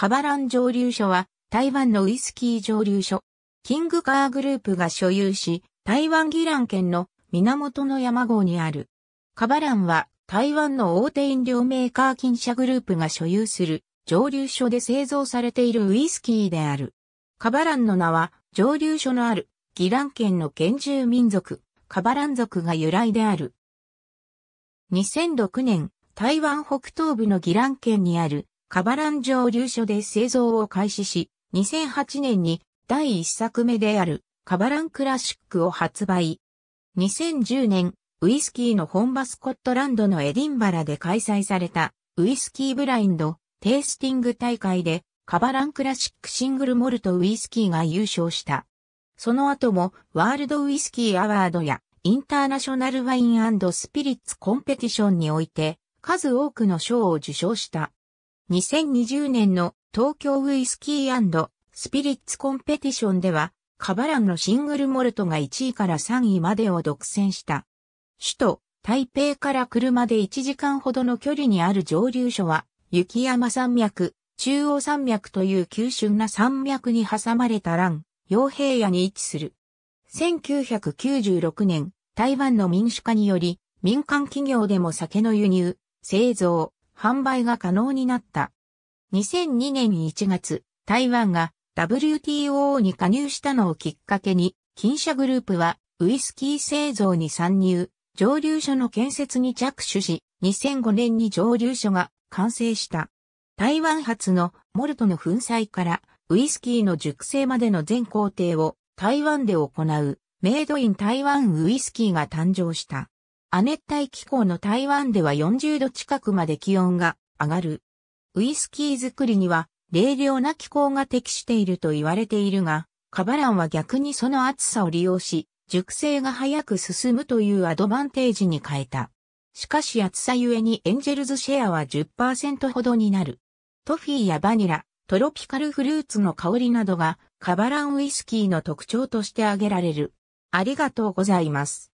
カバラン蒸留所は台湾のウイスキー蒸留所。キングカーグループが所有し、台湾ギラン県の源の山号にある。カバランは台湾の大手飲料メーカー金社グループが所有する蒸留所で製造されているウイスキーである。カバランの名は蒸留所のあるギラン県の原住民族、カバラン族が由来である。2006年、台湾北東部のギラン県にあるカバラン上流所で製造を開始し、2008年に第1作目であるカバランクラシックを発売。2010年、ウイスキーの本場スコットランドのエディンバラで開催されたウイスキーブラインドテイスティング大会でカバランクラシックシングルモルトウイスキーが優勝した。その後もワールドウイスキーアワードやインターナショナルワインスピリッツコンペティションにおいて数多くの賞を受賞した。2020年の東京ウイスキースピリッツコンペティションでは、カバランのシングルモルトが1位から3位までを独占した。首都、台北から車で1時間ほどの距離にある上流所は、雪山山脈、中央山脈という急峻な山脈に挟まれたン。洋平屋に位置する。1996年、台湾の民主化により、民間企業でも酒の輸入、製造、販売が可能になった。2002年1月、台湾が WTO に加入したのをきっかけに、金社グループはウイスキー製造に参入、蒸留所の建設に着手し、2005年に蒸留所が完成した。台湾発のモルトの粉砕からウイスキーの熟成までの全工程を台湾で行うメイドイン台湾ウイスキーが誕生した。亜熱帯気候の台湾では40度近くまで気温が上がる。ウイスキー作りには冷涼な気候が適していると言われているが、カバランは逆にその暑さを利用し、熟成が早く進むというアドバンテージに変えた。しかし暑さゆえにエンジェルズシェアは10%ほどになる。トフィーやバニラ、トロピカルフルーツの香りなどがカバランウイスキーの特徴として挙げられる。ありがとうございます。